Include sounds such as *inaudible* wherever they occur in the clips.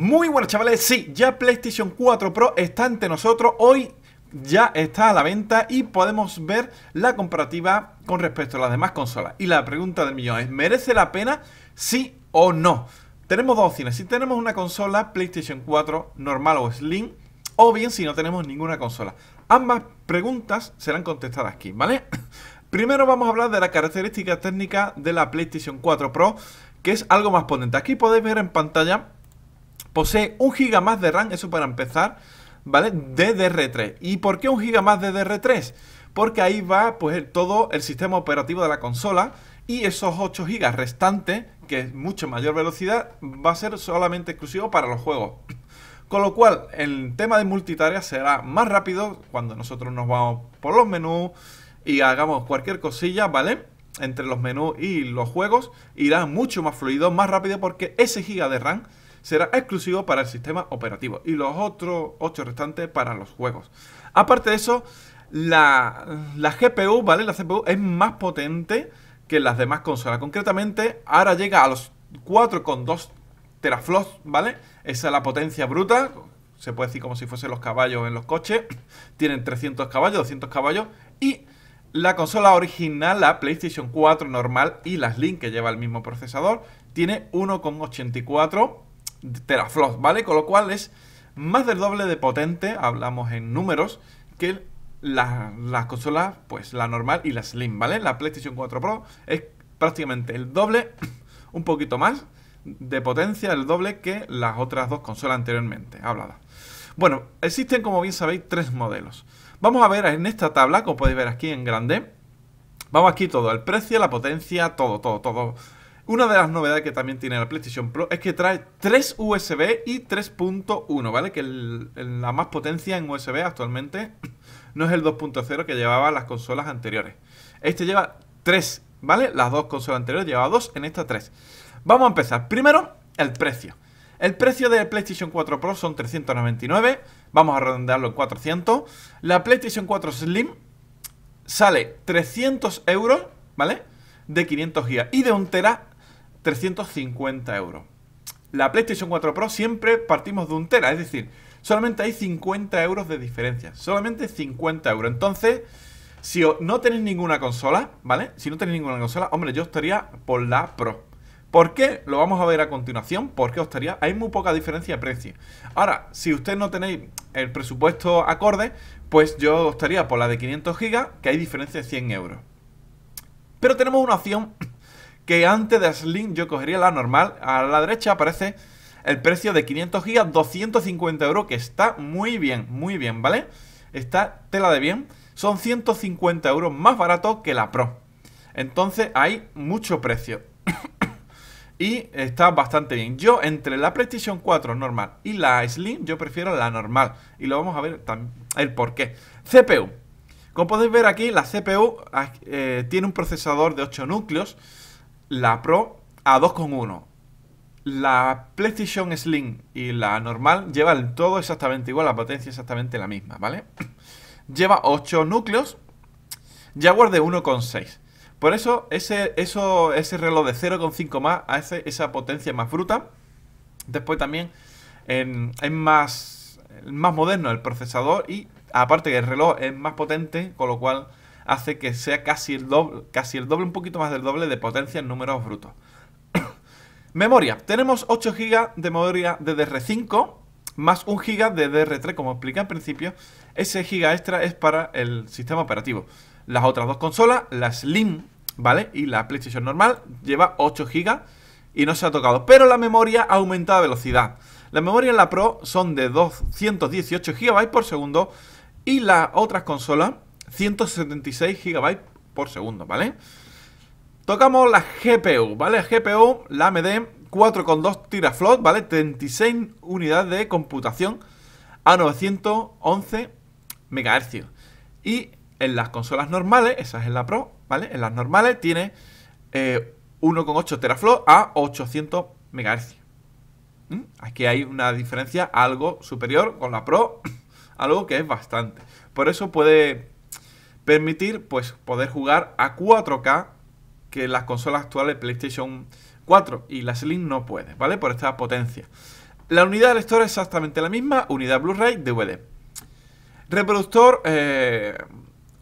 Muy buenas chavales, sí, ya PlayStation 4 Pro está ante nosotros hoy ya está a la venta y podemos ver la comparativa con respecto a las demás consolas. Y la pregunta del millón es, ¿merece la pena sí o no? Tenemos dos opciones, si tenemos una consola PlayStation 4 normal o Slim, o bien si no tenemos ninguna consola. Ambas preguntas serán contestadas aquí, ¿vale? *coughs* Primero vamos a hablar de la característica técnica de la PlayStation 4 Pro, que es algo más potente. Aquí podéis ver en pantalla Posee un giga más de RAM, eso para empezar, ¿vale? DDR3. ¿Y por qué un giga más de DDR3? Porque ahí va pues todo el sistema operativo de la consola y esos 8 gigas restantes, que es mucho mayor velocidad, va a ser solamente exclusivo para los juegos. Con lo cual, el tema de multitarea será más rápido cuando nosotros nos vamos por los menús y hagamos cualquier cosilla, ¿vale? Entre los menús y los juegos irá mucho más fluido, más rápido porque ese giga de RAM será exclusivo para el sistema operativo y los otros 8 restantes para los juegos. Aparte de eso, la, GPU, ¿vale? La CPU es más potente que las demás consolas. Concretamente, ahora llega a los 4,2 teraflops, ¿vale? Esa es la potencia bruta, se puede decir como si fuesen los caballos en los coches. *clears throat* Tienen 300 caballos, 200 caballos. Y la consola original, la PlayStation 4 normal y las Slim que lleva el mismo procesador, tiene 1,84 teraflops, ¿vale? Con lo cual es más del doble de potente, hablamos en números, que las consolas, pues la normal y la Slim, ¿vale? La PlayStation 4 Pro es prácticamente el doble, *coughs* un poquito más de potencia, el doble que las otras dos consolas anteriormente habladas. Bueno, existen como bien sabéis tres modelos. Vamos a ver en esta tabla, como podéis ver aquí en grande, vamos aquí todo, el precio, la potencia, todo, todo, todo una de las novedades que también tiene la PlayStation Pro es que trae 3 USB y 3.1, ¿vale? Que la más potencia en USB actualmente *clears throat* no es el 2.0 que llevaba las consolas anteriores. Este lleva 3, ¿vale? Las dos consolas anteriores llevaba 2, en esta 3. Vamos a empezar. Primero, el precio. El precio de PlayStation 4 Pro son 399, vamos a redondearlo en 400. La PlayStation 4 Slim sale 300 euros, ¿vale? De 500 GB y de un tera 350 euros. La PlayStation 4 Pro siempre partimos de un tera, es decir, solamente hay 50 euros de diferencia. Solamente 50 euros. Entonces, si no tenéis ninguna consola, ¿vale? Si no tenéis ninguna consola, hombre, yo estaría por la Pro. ¿Por qué? Lo vamos a ver a continuación. ¿Por qué estaría? Hay muy poca diferencia de precio. Ahora, si usted no tenéis el presupuesto acorde, pues yo estaría por la de 500 GB, que hay diferencia de 100 euros. Pero tenemos una opción que antes de Slim yo cogería la normal. A la derecha aparece el precio de 500 GB, 250 euros, que está muy bien, muy bien, ¿vale? Está tela de bien. Son 150 euros más barato que la Pro. Entonces hay mucho precio. *coughs* y está bastante bien. Yo entre la PlayStation 4 normal y la Slim, yo prefiero la normal. Y lo vamos a ver el por qué. CPU. Como podéis ver aquí, la CPU ah, eh, tiene un procesador de 8 núcleos la Pro a 2,1. La PlayStation Slim y la normal llevan todo exactamente igual, la potencia exactamente la misma, ¿vale? *clears throat* Lleva 8 núcleos, Jaguar de 1,6. Por eso ese, eso, ese reloj de 0,5 más hace esa potencia más bruta. Después también es más, más moderno el procesador y aparte que el reloj es más potente, con lo cual hace que sea casi el doble, casi el doble, un poquito más del doble de potencia en números brutos. *coughs* memoria. Tenemos 8 GB de memoria de DR5 más 1 GB de DR3, como expliqué al principio. Ese giga extra es para el sistema operativo. Las otras dos consolas, la Slim, ¿vale? Y la PlayStation normal lleva 8 GB y no se ha tocado. Pero la memoria aumenta la velocidad. La memoria en la Pro son de 218 GB por segundo y las otras consolas 176 GB por segundo, ¿vale? Tocamos la GPU, ¿vale? GPU, la AMD 4,2 teraflops, ¿vale? 36 unidades de computación a 911 MHz. Y en las consolas normales, esa es en la Pro, ¿vale? En las normales tiene 1,8 eh, teraflops a 800 MHz. ¿Mm? Aquí hay una diferencia algo superior con la Pro, *coughs* algo que es bastante. Por eso puede permitir pues poder jugar a 4K que las consolas actuales PlayStation 4 y la Slim no puede, ¿vale? Por esta potencia. La unidad de lector es exactamente la misma, unidad Blu-ray, DVD. Reproductor eh,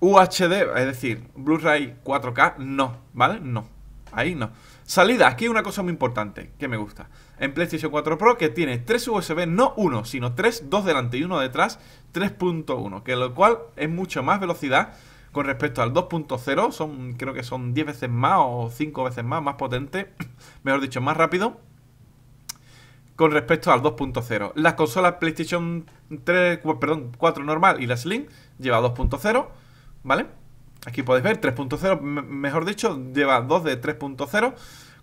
UHD, es decir, Blu-ray 4K, no, ¿vale? No, ahí no. Salida, aquí hay una cosa muy importante que me gusta. En PlayStation 4 Pro que tiene 3 USB, no 1, sino 3, 2 delante y 1 detrás, 3.1, que lo cual es mucho más velocidad con respecto al 2.0. Son, creo que son 10 veces más o 5 veces más, más potente, *coughs* mejor dicho, más rápido. Con respecto al 2.0. Las consolas PlayStation 3, perdón, 4 normal y la Slim lleva 2.0, ¿vale? Aquí podéis ver 3.0, mejor dicho, lleva 2 de 3.0.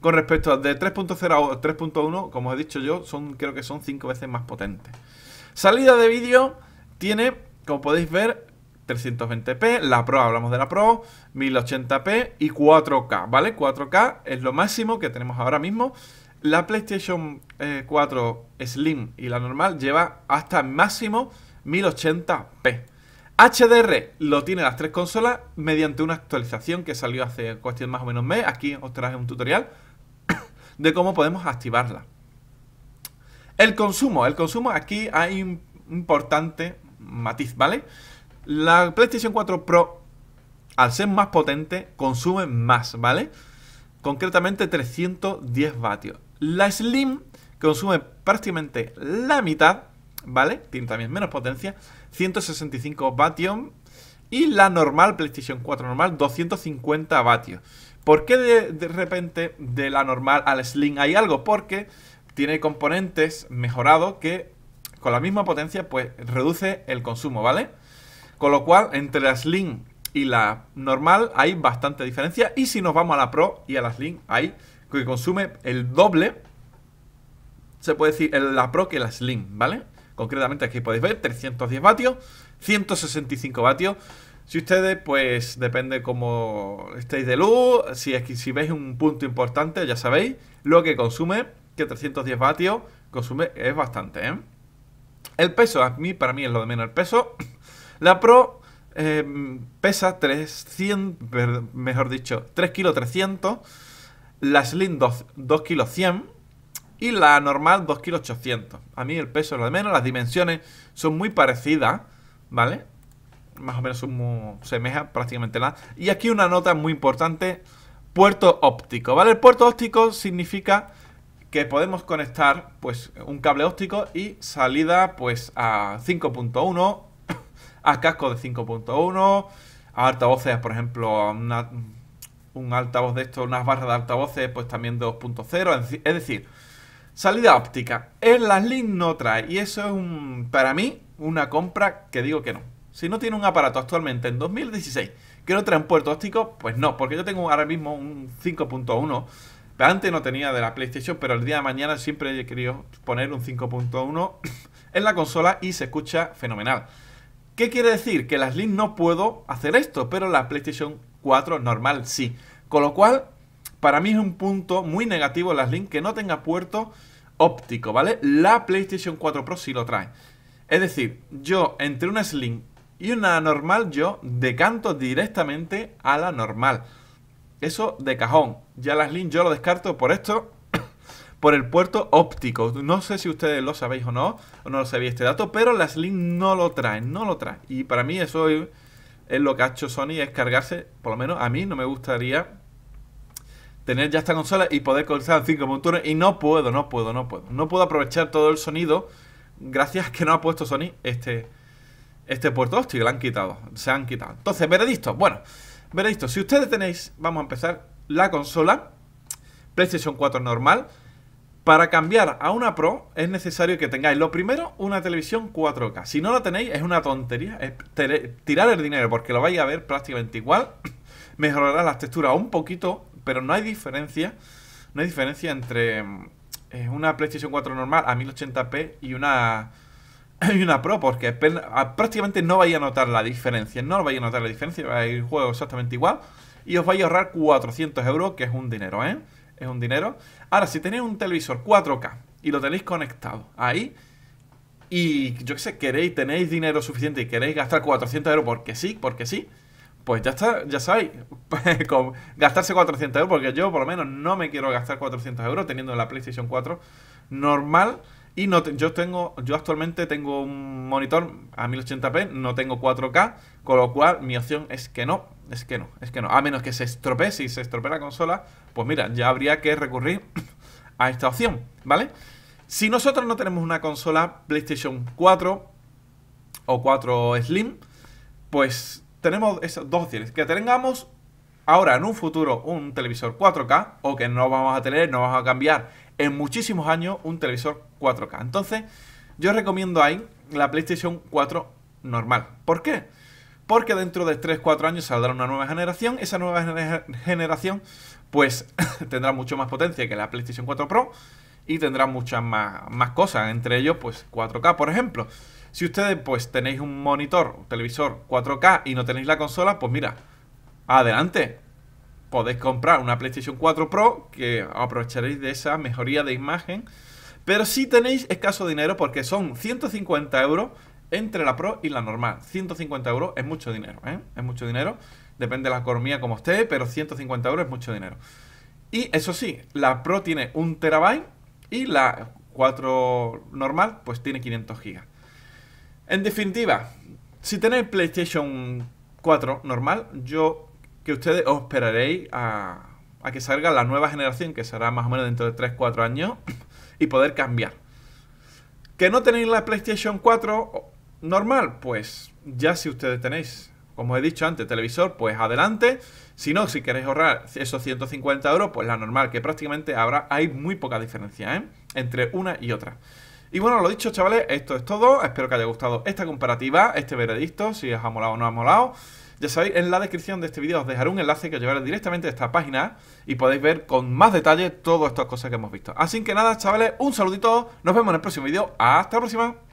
Con respecto a de 3.0 o 3.1, como he dicho yo, son creo que son 5 veces más potentes. Salida de vídeo tiene, como podéis ver, 320p, la Pro, hablamos de la Pro, 1080p y 4K, ¿vale? 4K es lo máximo que tenemos ahora mismo. La PlayStation 4 eh, Slim y la normal lleva hasta el máximo 1080p. HDR lo tiene las tres consolas mediante una actualización que salió hace cuestión más o menos mes. Aquí os traje un tutorial *coughs* de cómo podemos activarla. El consumo, el consumo aquí hay un importante matiz, ¿vale? La PlayStation 4 Pro, al ser más potente, consume más, ¿vale? Concretamente 310 vatios. La Slim consume prácticamente la mitad, ¿vale? Tiene también menos potencia, 165 vatios. Y la normal, PlayStation 4 normal, 250 vatios. ¿Por qué de, repente de la normal al Slim hay algo? Porque tiene componentes mejorados que con la misma potencia pues reduce el consumo, ¿vale? Con lo cual, entre la Slim y la normal hay bastante diferencia. Y si nos vamos a la Pro y a la Slim, hay que consume el doble. Se puede decir la Pro que la Slim, ¿vale? Concretamente aquí podéis ver 310 vatios, 165 vatios. Si ustedes, pues depende cómo estéis de luz, si, es que, si veis un punto importante, ya sabéis, lo que consume, que 310 vatios consume es bastante, ¿eh? El peso, a mí, para mí es lo de menos el peso. La Pro eh, pesa 300, mejor dicho, 3 kg. 300, la Slim 2, kg 100 y la normal 2 kg. 800. A mí el peso es lo de menos, las dimensiones son muy parecidas, ¿vale? Más o menos son semeja prácticamente nada. Y aquí una nota muy importante, puerto óptico, ¿vale? El puerto óptico significa que podemos conectar pues un cable óptico y salida pues a 5.1 a casco de 5.1, a altavoces, por ejemplo, un altavoz de estos, unas barras de altavoces, pues también 2.0. Es decir, salida óptica en las Link no trae. Y eso es un, para mí una compra que digo que no. Si no tiene un aparato actualmente en 2016 que no trae un puerto óptico, pues no, porque yo tengo ahora mismo un 5.1. Antes no tenía de la PlayStation, pero el día de mañana siempre he querido poner un 5.1 en la consola y se escucha fenomenal. ¿Qué quiere decir? Que la Slim no puedo hacer esto, pero la PlayStation 4 normal sí. Con lo cual, para mí es un punto muy negativo la Slim que no tenga puerto óptico, ¿vale? La PlayStation 4 Pro sí lo trae. Es decir, yo entre una Slim y una normal, yo decanto directamente a la normal. Eso de cajón. Ya la Slim yo lo descarto por esto por el puerto óptico. No sé si ustedes lo sabéis o no, o no lo sabía este dato, pero la Slim no lo trae, no lo trae. Y para mí eso es, lo que ha hecho Sony, es cargarse, por lo menos a mí no me gustaría tener ya esta consola y poder conectar cinco monturas y no puedo, no puedo, no puedo. No puedo aprovechar todo el sonido gracias a que no ha puesto Sony este, este puerto óptico, lo han quitado, se han quitado. Entonces, veredicto, bueno, veredicto, si ustedes tenéis, vamos a empezar, la consola, PlayStation 4 normal, para cambiar a una Pro es necesario que tengáis lo primero una televisión 4K. Si no la tenéis es una tontería, tirar el dinero porque lo vais a ver prácticamente igual. *coughs* Mejorará las texturas un poquito, pero no hay diferencia. No hay diferencia entre mm, eh, una PlayStation 4 normal a 1080p y una *coughs* y una Pro, porque prácticamente no vais a notar la diferencia. No vais a notar la diferencia, vais a ir juego exactamente igual. Y os vais a ahorrar 400 euros, que es un dinero, ¿eh? es un dinero. Ahora, si tenéis un televisor 4K y lo tenéis conectado ahí, y yo qué sé, queréis, tenéis dinero suficiente y queréis gastar 400 euros porque sí, porque sí, pues ya está, ya sabéis, *laughs* gastarse 400 euros, porque yo por lo menos no me quiero gastar 400 euros teniendo la PlayStation 4 normal. Y yo tengo, yo actualmente tengo un monitor a 1080p, no tengo 4K, con lo cual mi opción es que no, es que no, es que no. A menos que se estropee, si se estropee la consola, pues mira, ya habría que recurrir a esta opción, ¿vale? Si nosotros no tenemos una consola PlayStation 4 o 4 Slim, pues tenemos esas dos opciones. Que tengamos ahora en un futuro un televisor 4K o que no vamos a tener, no vamos a cambiar en muchísimos años un televisor 4K. Entonces, yo recomiendo ahí la PlayStation 4 normal. ¿Por qué? Porque dentro de 3-4 años saldrá una nueva generación. Esa nueva generación, pues, *laughs* tendrá mucho más potencia que la PlayStation 4 Pro y tendrá muchas más, más cosas. Entre ellos, pues, 4K, por ejemplo. Si ustedes, pues, tenéis un monitor, un televisor 4K y no tenéis la consola, pues mira, adelante, podéis comprar una PlayStation 4 Pro, que aprovecharéis de esa mejoría de imagen. Pero si tenéis escaso dinero, porque son 150 euros entre la Pro y la normal. 150 euros es mucho dinero, ¿eh? Es mucho dinero. Depende de la economía como esté, pero 150 euros es mucho dinero. Y eso sí, la Pro tiene un terabyte y la 4 normal pues tiene 500 gigas. En definitiva, si tenéis PlayStation 4 normal, yo que ustedes os esperaréis a, que salga la nueva generación, que será más o menos dentro de 3-4 años, y poder cambiar. ¿Que no tenéis la PlayStation 4 normal? Pues ya si ustedes tenéis, como he dicho antes, televisor, pues adelante. Si no, si queréis ahorrar esos 150 euros, pues la normal, que prácticamente habrá, hay muy poca diferencia ¿eh? entre una y otra. Y bueno, lo dicho, chavales, esto es todo. Espero que haya gustado esta comparativa, este veredicto, si os ha molado o no ha molado. Ya sabéis, en la descripción de este vídeo os dejaré un enlace que os llevará directamente a esta página y podéis ver con más detalle todas estas cosas que hemos visto. Así que nada, chavales, un saludito, nos vemos en el próximo vídeo, hasta la próxima.